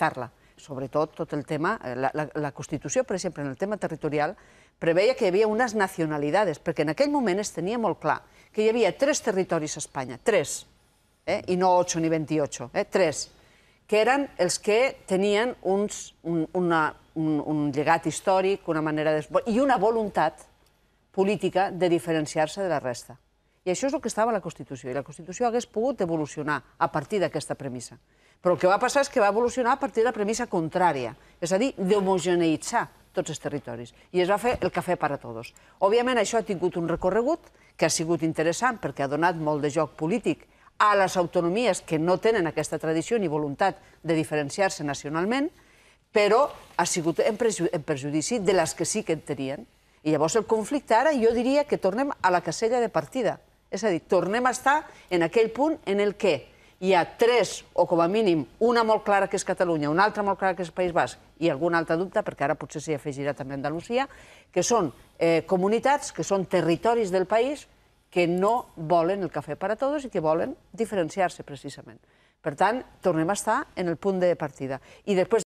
adaptar-la. Sobretot tot el tema, eh, la, la, la Constitució, per exemple, en el tema territorial, preveia que hi havia unes nacionalidades, perquè en aquell moment es tenia molt clar que hi havia tres territoris a Espanya, tres, eh? i no 8 ni 28, eh? tres, que eren els que tenien uns, un, una, un, un llegat històric, una manera de... i una voluntat política de diferenciar-se de la resta. I això és el que estava a la Constitució, i la Constitució hagués pogut evolucionar a partir d'aquesta premissa. Però el que va passar és que va evolucionar a partir de la premissa contrària, és a dir, d'homogeneïtzar tots els territoris. I es va fer el cafè per a tots. Òbviament, això ha tingut un recorregut que ha sigut interessant perquè ha donat molt de joc polític a les autonomies que no tenen aquesta tradició ni voluntat de diferenciar-se nacionalment, però ha sigut en, perju en perjudici de les que sí que en tenien. I llavors el conflicte ara jo diria que tornem a la casella de partida. És a dir, tornem a estar en aquell punt en el que hi ha tres, o com a mínim, una molt clara que és Catalunya, una altra molt clara que és País Basc, i algun altre dubte, perquè ara potser s'hi afegirà també Andalusia, que són eh, comunitats, que són territoris del país, que no volen el cafè per a tots i que volen diferenciar-se, precisament. Per tant, tornem a estar en el punt de partida. I després